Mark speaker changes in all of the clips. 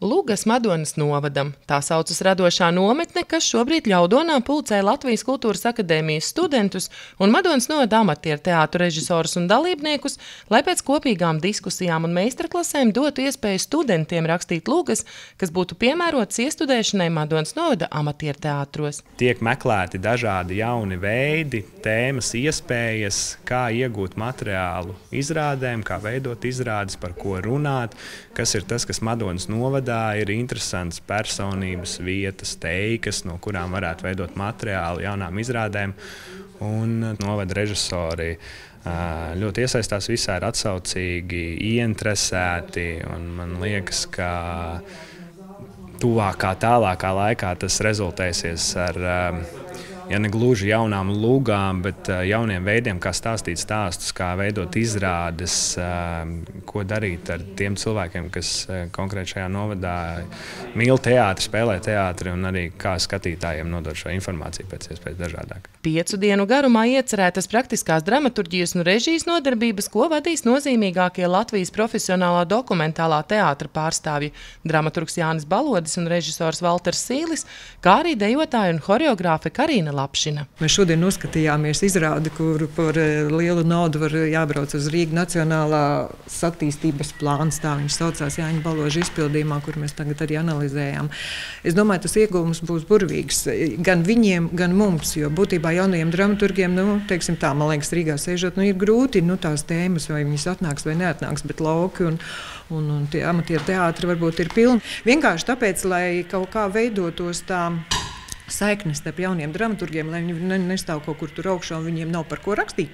Speaker 1: Lūgas Madonas novadam. Tā saucas radošā nometne, kas šobrīd ļaudonā pulcē Latvijas kultūras akadēmijas studentus un Madonas novada amatieru teātru režisorus un dalībniekus, lai pēc kopīgām diskusijām un meistarklasēm dotu iespēju studentiem rakstīt lūgas, kas būtu piemērotas iestudēšanai Madonas novada amatieru teātros.
Speaker 2: Tiek meklēti dažādi jauni veidi, tēmas, iespējas, kā iegūt materiālu izrādēm, kā veidot izrādes, par ko runāt, kas ir tas, kas Madonas novada Izrādā ir interesants personības, vietas, teikas, no kurām varētu veidot materiālu jaunām izrādēm. Un eh, novada režisori eh, ļoti iesaistās visā, ir atsaucīgi, ieinteresēti. Man liekas, ka tuvākā, tālākā laikā tas rezultēsies ar eh, ja ne gluži jaunām lūgām, bet eh, jauniem veidiem, kā stāstīt stāstus, kā veidot izrādes, eh, ko darīt ar tiem cilvēkiem, kas eh, konkrēti šajā novadā mīl teātri, spēlē teātri un arī kā skatītājiem nodot šo informāciju pēc iespējas dažādāk.
Speaker 1: Piecu dienu garumā iecerētas praktiskās dramaturģijas un režijas nodarbības, ko vadīs nozīmīgākie Latvijas profesionālā dokumentālā teātra pārstāvji – dramaturgs Jānis Balodis un režisors Valters Sīlis, kā arī dejotāja un horeogrāfe Karina Latvija. Lapšina.
Speaker 3: Mēs šodien noskatījāmies izrādi, kur par eh, lielu naudu var eh, jābrauc uz Rīgas Nacionālā attīstības plāns. Tā viņš saucās Jāņa Baloža izpildījumā, kur mēs tagad arī analizējām. Es domāju, tas ieguvums būs burvīgs eh, gan viņiem, gan mums, jo būtībā jaunajiem dramaturgiem, nu, teiksim tā, man liekas, Rīgā sēžot, nu, ir grūti nu, tās tēmas, vai viņas atnāks vai neatnāks, bet lauki un, un, un tie amatieru teātri varbūt ir pilni. Vienkārši tāpēc, lai kaut kā veidotos tā saiknes starp jauniem dramaturgiem, lai viņi nestāv kaut kur tur augšā un viņiem nav par ko rakstīt.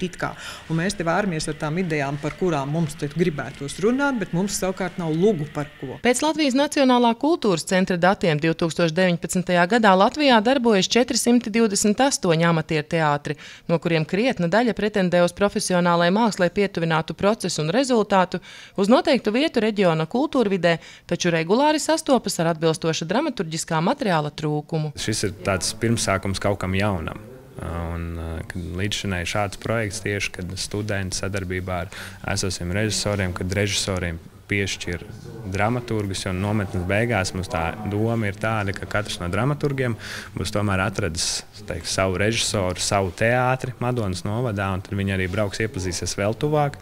Speaker 3: Un mēs te vāramies ar tām idejām, par kurām mums gribētos runāt, bet mums savukārt nav lugu par ko.
Speaker 1: Pēc Latvijas Nacionālā kultūras centra datiem 2019. gadā Latvijā darbojas 428 amatieru teātri, no kuriem krietna daļa pretendē uz profesionālajai mākslai pietuvinātu procesu un rezultātu, uz noteiktu vietu reģiona kultūrvidē, taču regulāri sastopas ar atbilstoša dramaturģiskā materiāla trūkumu.
Speaker 2: Šis ir tāds pirmsākums kaut kam jaunam. Uh, un, uh, līdz šim ir šāds projekts, tieši, kad studenti sadarbībā ar esošiem režisoriem, kad režisoriem piešķir dramaturgus. Nometnes beigās mums tā doma ir tāda, ka katrs no dramaturgiem būs tomēr atradis teiks, savu režisoru, savu teātri Madonas novadā, un tad viņi arī brauks iepazīsies vēl tuvāk,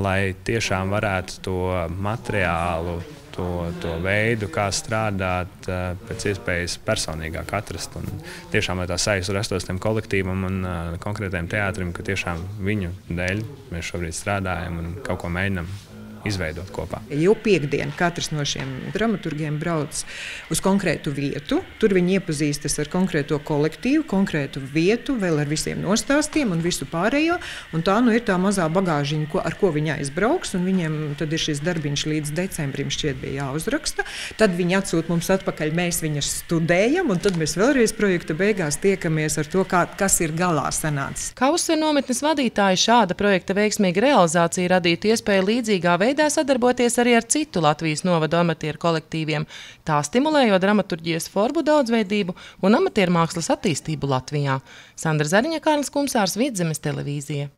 Speaker 2: lai tiešām varētu to materiālu to, to veidu, kā strādāt, eh, pēc iespējas personīgāk atrast. Un tiešām, lai tā saistība rastos tam kolektīvam un eh, konkrētajam teātrim, ka tiešām viņu dēļ mēs šobrīd strādājam un kaut ko mēģinām izveidot kopā.
Speaker 3: Jau piekdienu katrs no šiem dramaturgiem brauc uz konkrētu vietu. Tur viņi iepazīstas ar konkrēto kolektīvu, konkrētu vietu, vēl ar visiem nostāstiem un visu pārējo. Un tā nu ir tā mazā bagāžiņa, ko, ar ko viņi aizbrauks. Viņiem tad ir šis darbiņš līdz decembrim šķiet bija jāuzraksta. Tad viņi atsūta mums atpakaļ, mēs viņas studējam, un tad mēs vēlreiz projekta beigās tiekamies ar to, kā, kas ir galā sanācis.
Speaker 1: Kausa nometnes vadītāji šāda projekta veiksmīga realizācija radītu iespēju līdzīgā veidā veidā sadarboties arī ar citu Latvijas novadu amatieru kolektīviem, tā stimulējot dramaturģijas formu daudzveidību un amatieru mākslas attīstību Latvijā. Sandra Zariņa, Kārlis Kumsārs, Vidzemes televīzija.